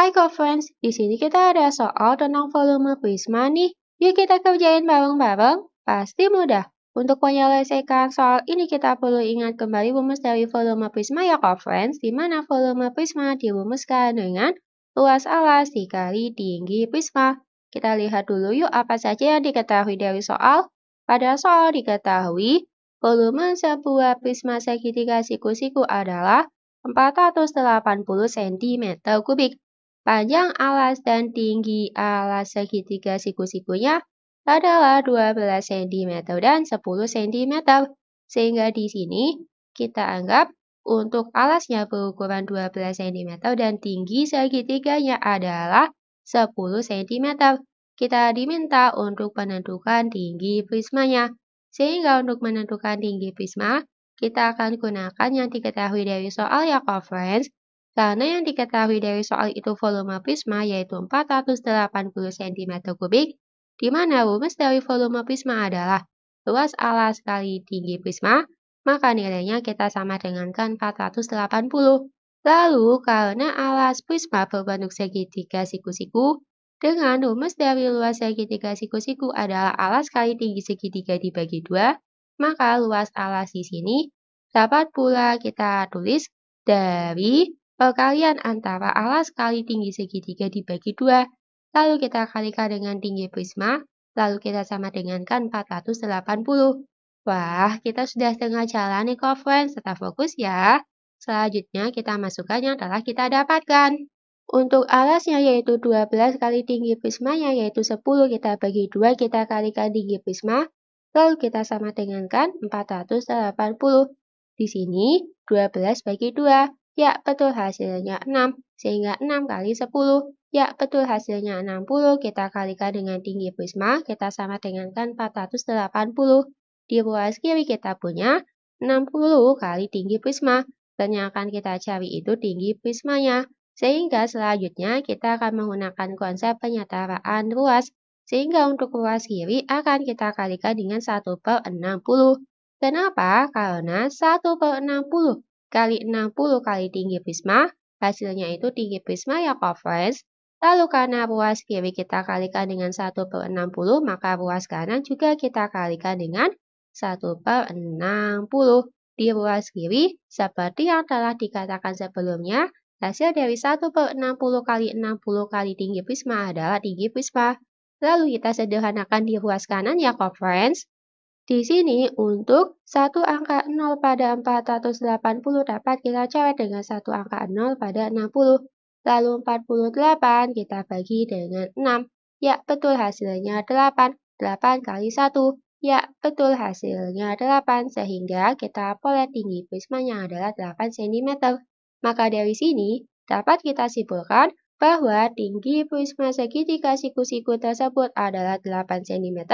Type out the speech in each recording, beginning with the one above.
Hai Friends, di sini kita ada soal tentang volume prisma nih. Yuk kita kerjain bareng-bareng, pasti mudah. Untuk menyelesaikan soal ini kita perlu ingat kembali rumus dari volume prisma ya Friends, di mana volume prisma dirumuskan dengan luas alas dikali tinggi prisma. Kita lihat dulu yuk apa saja yang diketahui dari soal. Pada soal diketahui, volume sebuah prisma segitiga siku-siku adalah 480 cm kubik Panjang alas dan tinggi alas segitiga siku-sikunya adalah 12 cm dan 10 cm. Sehingga di sini kita anggap untuk alasnya berukuran 12 cm dan tinggi segitiganya adalah 10 cm. Kita diminta untuk menentukan tinggi prismanya. Sehingga untuk menentukan tinggi prisma, kita akan gunakan yang diketahui dari soal yang conference, karena yang diketahui dari soal itu volume prisma yaitu 480 cm3, di mana rumus dari volume prisma adalah luas alas kali tinggi prisma, maka nilainya kita sama dengan 480. Lalu, karena alas prisma berbentuk segitiga siku-siku, dengan rumus dari luas segitiga siku-siku adalah alas kali tinggi segitiga dibagi dua, maka luas alas di sini dapat pula kita tulis dari Perkalian antara alas kali tinggi segitiga dibagi dua, lalu kita kalikan dengan tinggi prisma, lalu kita sama dengankan 480. Wah, kita sudah setengah jalan nih friends, tetap fokus ya. Selanjutnya kita masukkan yang telah kita dapatkan. Untuk alasnya yaitu 12 kali tinggi prismanya yaitu 10 kita bagi 2 kita kalikan tinggi prisma, lalu kita sama dengankan 480. Di sini 12 bagi 2, Ya, betul hasilnya 6. Sehingga 6 kali 10. Ya, betul hasilnya 60. Kita kalikan dengan tinggi prisma. Kita sama dengan 480. Di ruas kiri kita punya 60 kali tinggi prisma. Dan yang akan kita cari itu tinggi prismanya. Sehingga selanjutnya kita akan menggunakan konsep penyetaraan ruas. Sehingga untuk ruas kiri akan kita kalikan dengan 1 per 60. Kenapa? Karena 1 per 60 kali 60 kali tinggi prisma, hasilnya itu tinggi prisma ya, kofres. Lalu karena ruas kiri kita kalikan dengan 1 per 60, maka ruas kanan juga kita kalikan dengan 1 per 60. Di ruas kiri, seperti yang telah dikatakan sebelumnya, hasil dari 1 per 60 kali 60 kali tinggi prisma adalah tinggi prisma. Lalu kita sederhanakan di ruas kanan ya conference. Di sini untuk satu angka 0 pada 480 dapat kita coret dengan satu angka 0 pada 60. Lalu 48 kita bagi dengan 6. Ya, betul hasilnya 8. 8 kali 1. Ya, betul hasilnya 8. Sehingga kita boleh tinggi prismanya adalah 8 cm. Maka dari sini dapat kita simpulkan bahwa tinggi prisma segitiga siku-siku tersebut adalah 8 cm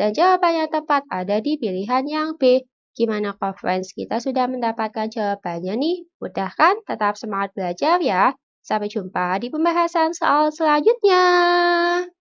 dan jawabannya tepat ada di pilihan yang B. Gimana kok friends, kita sudah mendapatkan jawabannya nih? Mudah kan? Tetap semangat belajar ya. Sampai jumpa di pembahasan soal selanjutnya.